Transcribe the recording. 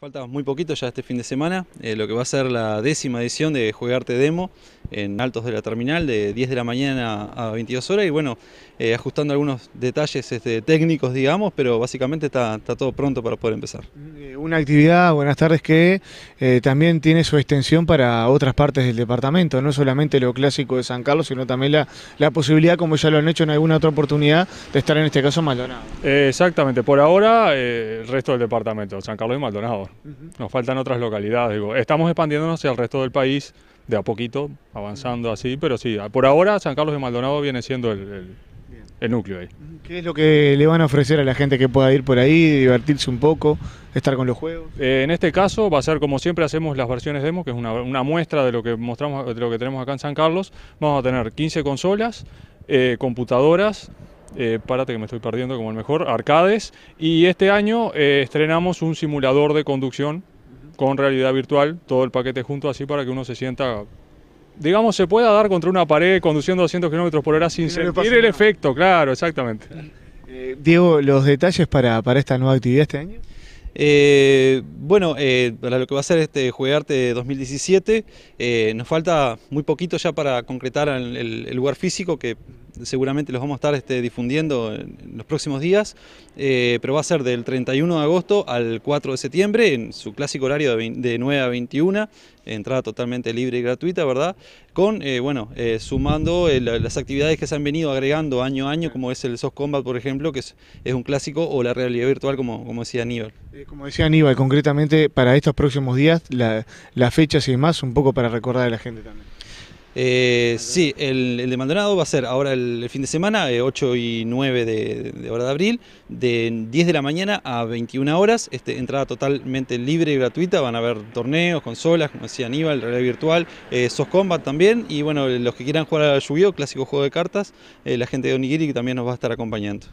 Falta muy poquito ya este fin de semana, eh, lo que va a ser la décima edición de Juegarte Demo, en altos de la terminal de 10 de la mañana a 22 horas y bueno, eh, ajustando algunos detalles este, técnicos, digamos, pero básicamente está, todo pronto para poder empezar. Eh, una actividad, buenas tardes, que eh, también tiene su extensión para otras partes del departamento, no solamente lo clásico de San Carlos, sino también la, posibilidad, como ya lo han hecho en alguna otra oportunidad, de estar en este caso en Maldonado. exactamente, por ahora el resto del departamento, San Carlos y Maldonado. Nos faltan otras localidades, digo, estamos expandiéndonos hacia el resto del país de a poquito, avanzando así, pero sí, por ahora San Carlos de Maldonado viene siendo el, núcleo ahí. ¿Qué es lo que le van a ofrecer a la gente que pueda ir por ahí, divertirse un poco, estar con los juegos? Eh, en este caso va a ser como siempre hacemos las versiones demo, que es una, muestra de lo que mostramos, de lo que tenemos acá en San Carlos. Vamos a tener 15 consolas, eh, computadoras, eh, que me estoy perdiendo como el mejor, arcades, y este año eh, estrenamos un simulador de conducción con realidad virtual, todo el paquete junto así para que uno se sienta, digamos, se pueda dar contra una pared conduciendo 200 kilómetros por hora sin sentir el efecto, claro, exactamente. Eh, Diego, los detalles para, esta nueva actividad este año. Eh, bueno, eh, para lo que va a ser este Juegarte 2017, nos falta muy poquito ya para concretar el, lugar físico, que seguramente los vamos a estar este, difundiendo en los próximos días, eh, pero va a ser del 31 de agosto al 4 de septiembre, en su clásico horario de, 9 a 21, entrada totalmente libre y gratuita, ¿verdad? Con, eh, bueno, eh, sumando las actividades que se han venido agregando año a año, como es el Soft Combat, por ejemplo, que es, un clásico, o la realidad virtual, como, como decía Aníbal. como decía Aníbal, concretamente para estos próximos días, la, las fechas y demás, un poco para recordar a la gente también. Eh, sí, el, de Maldonado va a ser ahora el, fin de semana, 8 eh, y 9 de, hora de abril, de 10 de la mañana a 21 horas, este, entrada totalmente libre y gratuita, van a haber torneos, consolas, como decía Aníbal, realidad virtual, eh, SOS Combat también, y bueno, los que quieran jugar a Yu-Gi-Oh, clásico juego de cartas, eh, la gente de Onigiri también nos va a estar acompañando.